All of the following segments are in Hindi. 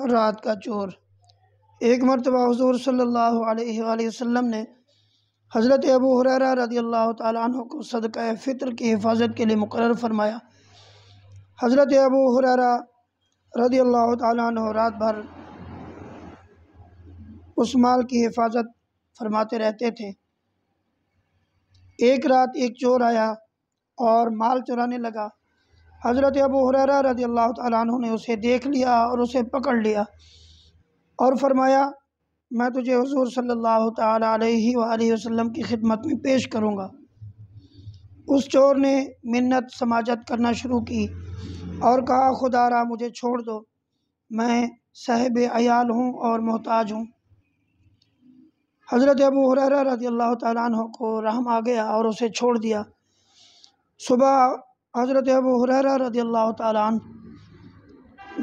रात का चोर एक मरतबा हजूर सल्ला वसम ने हज़रत अबू हुररा रदी अल्लाह को सदक़ फ़ितर की हिफाजत के लिए मुकर फरमाया हज़रत अबू हुररा रदी अल्लाह तन रात भर उस माल की हिफाजत फरमाते रहते थे एक रात एक चोर आया और माल चुराने लगा हज़रत अबू हुररा रदी अल्लाह तु ने उसे देख लिया और उसे पकड़ लिया और फरमाया मैं तुझे हजूर सल्लल्लाहु अलैहि वसल्लम की खिदमत में पेश करूँगा उस चोर ने मिन्नत समाजत करना शुरू की और कहा खुदारा मुझे छोड़ दो मैं साहब अयाल हूँ और मोहताज हूँ हज़रत अबू हुररा रदी अल्लाह तु को रहम आ गया और उसे छोड़ दिया सुबह हज़रत अबू हुरर रदी अल्लाह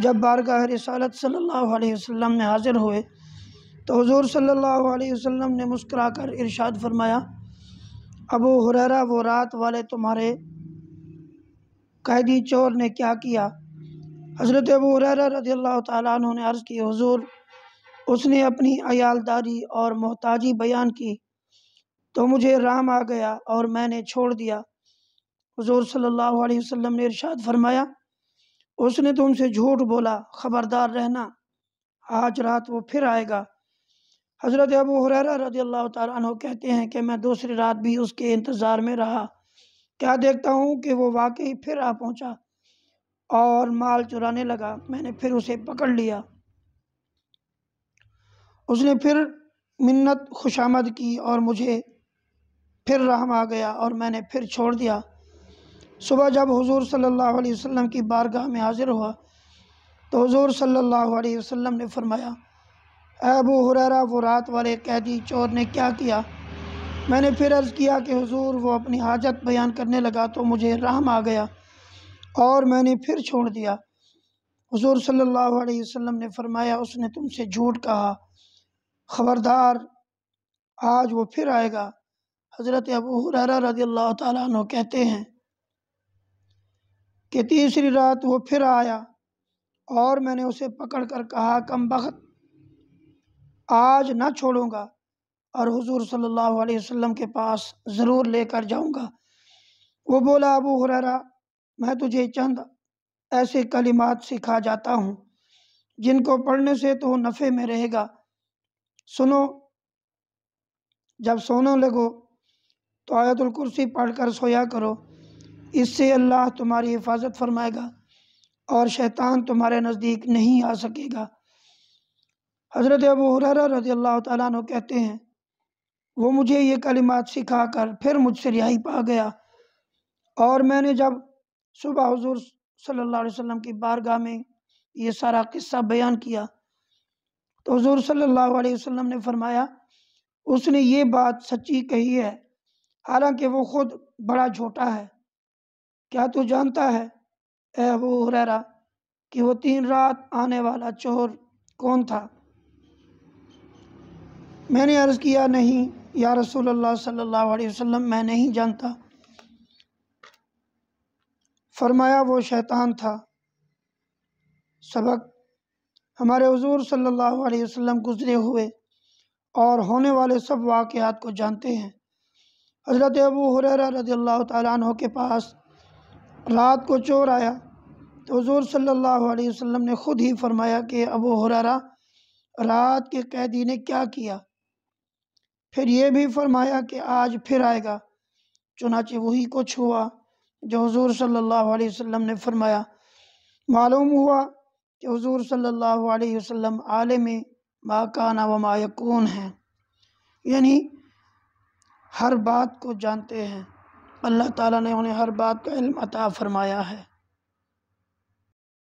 जब बारगाह रसालत सल्लल्लाहु अलैहि वसल्लम में हाज़िर हुए तो हजूर सल्लल्लाहु अलैहि वसल्लम ने कर इरशाद फरमाया अबू हुररा वो रात वाले तुम्हारे कैदी चोर ने क्या किया हज़रत अबू हुररा रदी अल्लाह तालन ने अर्ज़ की हजूर उसने अपनी अयालदारी और मोहताजी बयान की तो मुझे राम आ गया और मैंने छोड़ दिया हजूर सल्ला वसम ने इरशाद फरमाया उसने तुमसे झूठ बोला ख़बरदार रहना आज रात वो फिर आएगा हज़रत अबू हुररा रजी अल्लाह तु कहते हैं कि मैं दूसरी रात भी उसके इंतज़ार में रहा क्या देखता हूँ कि वो वाकई फिर आ पहुँचा और माल चुराने लगा मैंने फिर उसे पकड़ लिया उसने फिर मिन्नत खुशामद की और मुझे फिर रहम आ गया और मैंने फिर छोड़ दिया सुबह जब हुजूर सल्लल्लाहु अलैहि वसल्लम की बारगाह में हाज़िर हुआ तो हुजूर सल्लल्लाहु अलैहि वसल्लम ने फरमाया अबू हुररा वो रात वाले कैदी चोर ने क्या किया मैंने फिर अर्ज़ किया कि हुजूर वो अपनी हाजत बयान करने लगा तो मुझे राम आ गया और मैंने फिर छोड़ दिया हुजूर सल्लल्लाहु अलैहि वसल्लम ने फरमाया उसने तुमसे झूठ कहा ख़बरदार आज वो फिर आएगा हज़रत अबू हुररा रदी तहते कहते हैं कि तीसरी रात वो फिर आया और मैंने उसे पकड़ कर कहा कम बख्त आज ना छोड़ूंगा और हुजूर सल्लल्लाहु अलैहि वसल्लम के पास ज़रूर लेकर जाऊंगा वो बोला अबू हुररा मैं तुझे चंद ऐसे कलिमात सिखा जाता हूँ जिनको पढ़ने से तो नफ़े में रहेगा सुनो जब सोने लगो तो आयतुल कुर्सी पढ़कर सोया करो इससे अल्लाह तुम्हारी हिफाजत फरमाएगा और शैतान तुम्हारे नज़दीक नहीं आ सकेगा हज़रत अबू हुररा रज़ी अल्लाह तु कहते हैं वो मुझे ये कलिमात सिखा कर फिर मुझसे रिहाई पा गया और मैंने जब सुबह हजूर सल्लल्लाहु अलैहि वसल्लम की बारगाह में ये सारा किस्सा बयान किया तो हजूर सल्लल्लाहु अलैहि वसल्लम ने फरमाया उसने ये बात सच्ची कही है हालांकि वो ख़ुद बड़ा छोटा है क्या तू जानता है ए अबू हुररा कि वो तीन रात आने वाला चोर कौन था मैंने अर्ज़ किया नहीं या रसूल अल्लाह सल्लल्लाहु अलैहि वसल्लम मैं नहीं जानता फरमाया वो शैतान था सबक हमारे हजूर सल्लल्लाहु अलैहि वसल्लम गुज़रे हुए और होने वाले सब वाक़ात को जानते हैं हज़रत अबू हुररा रजील्ल्ला अल्लाह तु के पास रात को चोर आया तो हजूर सल्लल्लाहु अलैहि वसल्लम ने ख़ुद ही फरमाया कि अबू हुरारा रात के कैदी ने क्या किया फिर ये भी फरमाया कि आज फिर आएगा चुनाचे वही कुछ हुआ जो हजूर सल्ला वसम ने फरमाया मालूम हुआ कि हजूर सल्ला वसम आलम माकाना व मायकून हैं यानी हर बात को जानते हैं अल्लाह ताला ने उन्हें हर बात का इल्म अता फ़रमाया है